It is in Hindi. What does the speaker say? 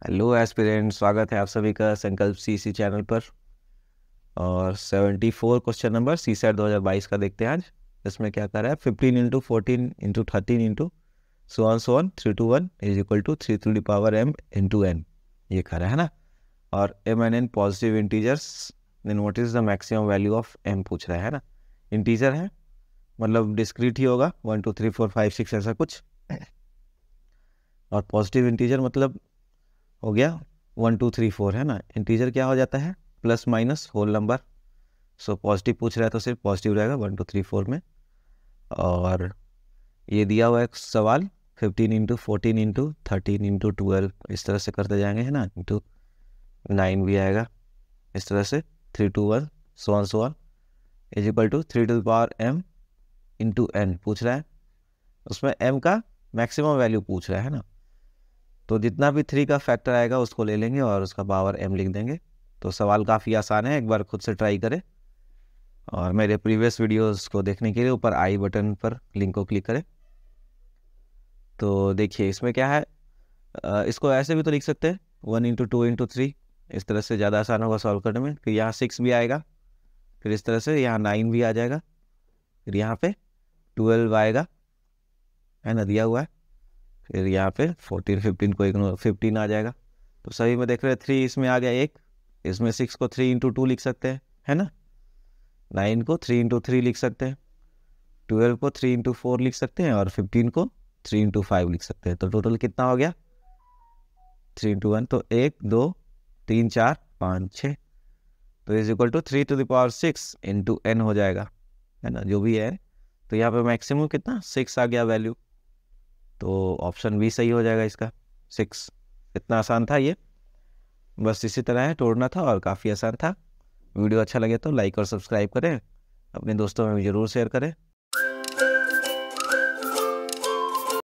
हेलो एस्पिरेंट स्वागत है आप सभी का संकल्प सी सी चैनल पर और 74 क्वेश्चन नंबर सी सेट दो का देखते हैं आज इसमें क्या कर रहा है 15 into fourteen into thirteen into so on one three two one is equal to three two power M into N ये कर रहा है ना और M N N positive integers then what is the maximum value of M पूछ रहा है ना इंटीजर है मतलब डिस्क्रीट ही होगा one two three four five six ऐसा कुछ और पॉजिटिव इंटीजर मतलब हो गया वन टू थ्री फोर है ना इंटीजर क्या हो जाता है plus minus whole number so positive पूछ रहा है तो सिर्फ पॉजिटिव रहेगा वन टू थ्री फोर में और ये दिया हुआ एक सवाल fifteen into fourteen into thirteen into twelve इस तरह से करते जाएंगे है ना इंटू नाइन भी आएगा इस तरह से three two one so on so on is equal to three two power M into N पूछ रहा है उसमें एम का मैक्सिमम वैल्यू पूछ रहा है ना तो जितना भी थ्री का फैक्टर आएगा उसको ले लेंगे और उसका पावर एम लिख देंगे तो सवाल काफ़ी आसान है एक बार खुद से ट्राई करें और मेरे प्रीवियस वीडियोस को देखने के लिए ऊपर आई बटन पर लिंक को क्लिक करें तो देखिए इसमें क्या है इसको ऐसे भी तो लिख सकते हैं one into two into three इस तरह से ज़्यादा आसान होगा सॉल्व करने में फिर यहाँ सिक्स भी आएगा फिर इस तरह से यहाँ नाइन भी आ जाएगा फिर यहाँ पे ट्वेल्व आएगा है ना दिया हुआ है फिर यहाँ पे फोर्टीन फिफ्टीन को इग्नोर फिफ्टीन आ जाएगा तो सभी में देख रहे हैं थ्री इसमें आ गया एक इसमें सिक्स को थ्री इंटू टू लिख सकते हैं है ना नाइन को थ्री इंटू थ्री लिख सकते हैं ट्वेल्व को थ्री इंटू फोर लिख सकते हैं और फिफ्टीन को थ्री इंटू फाइव लिख सकते हैं तो टोटल कितना हो गया थ्री इंटू वन तो एक दो तीन चार पाँच छः तो is equal to three two power six into N हो जाएगा है ना जो भी है तो यहाँ पे मैक्सिमम कितना सिक्स आ गया वैल्यू तो ऑप्शन बी सही हो जाएगा इसका सिक्स इतना आसान था ये बस इसी तरह है तोड़ना था और काफ़ी आसान था वीडियो अच्छा लगे तो लाइक और सब्सक्राइब करें अपने दोस्तों में भी ज़रूर शेयर करें